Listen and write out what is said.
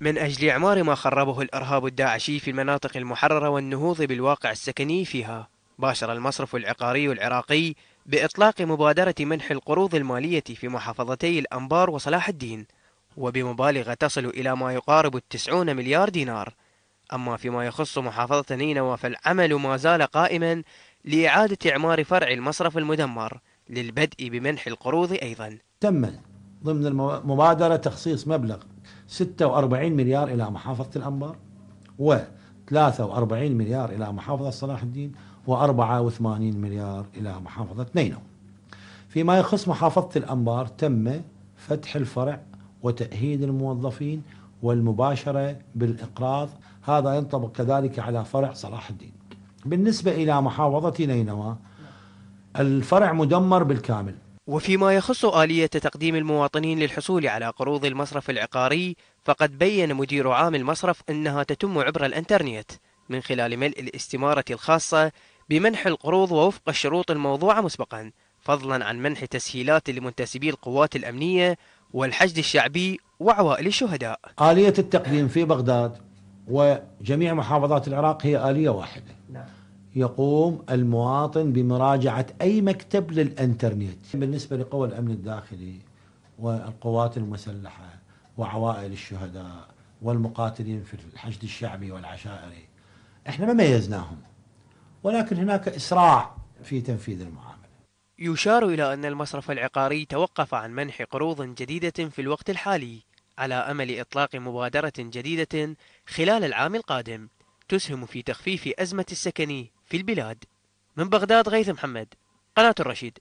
من أجل إعمار ما خربه الإرهاب الداعشي في المناطق المحررة والنهوض بالواقع السكني فيها باشر المصرف العقاري العراقي بإطلاق مبادرة منح القروض المالية في محافظتي الأنبار وصلاح الدين وبمبالغ تصل إلى ما يقارب التسعون مليار دينار أما فيما يخص محافظة نينوى فالعمل ما زال قائما لإعادة إعمار فرع المصرف المدمر للبدء بمنح القروض أيضا تم ضمن المبادرة تخصيص مبلغ 46 مليار إلى محافظة الأنبار و 43 مليار إلى محافظة صلاح الدين و84 مليار إلى محافظة نينوى فيما يخص محافظة الأنبار تم فتح الفرع وتأهيل الموظفين والمباشرة بالإقراض هذا ينطبق كذلك على فرع صلاح الدين بالنسبة إلى محافظة نينوى الفرع مدمر بالكامل وفيما يخص آلية تقديم المواطنين للحصول على قروض المصرف العقاري فقد بين مدير عام المصرف أنها تتم عبر الأنترنت من خلال ملء الاستمارة الخاصة بمنح القروض ووفق الشروط الموضوعة مسبقا فضلا عن منح تسهيلات لمنتسبي القوات الأمنية والحشد الشعبي وعوائل الشهداء آلية التقديم في بغداد وجميع محافظات العراق هي آلية واحدة يقوم المواطن بمراجعة أي مكتب للأنترنت بالنسبة لقوى الأمن الداخلي والقوات المسلحة وعوائل الشهداء والمقاتلين في الحشد الشعبي والعشائري احنا ما ميزناهم ولكن هناك إسراع في تنفيذ المعاملة يشار إلى أن المصرف العقاري توقف عن منح قروض جديدة في الوقت الحالي على أمل إطلاق مبادرة جديدة خلال العام القادم تسهم في تخفيف أزمة السكن في البلاد من بغداد غيث محمد قناة الرشيد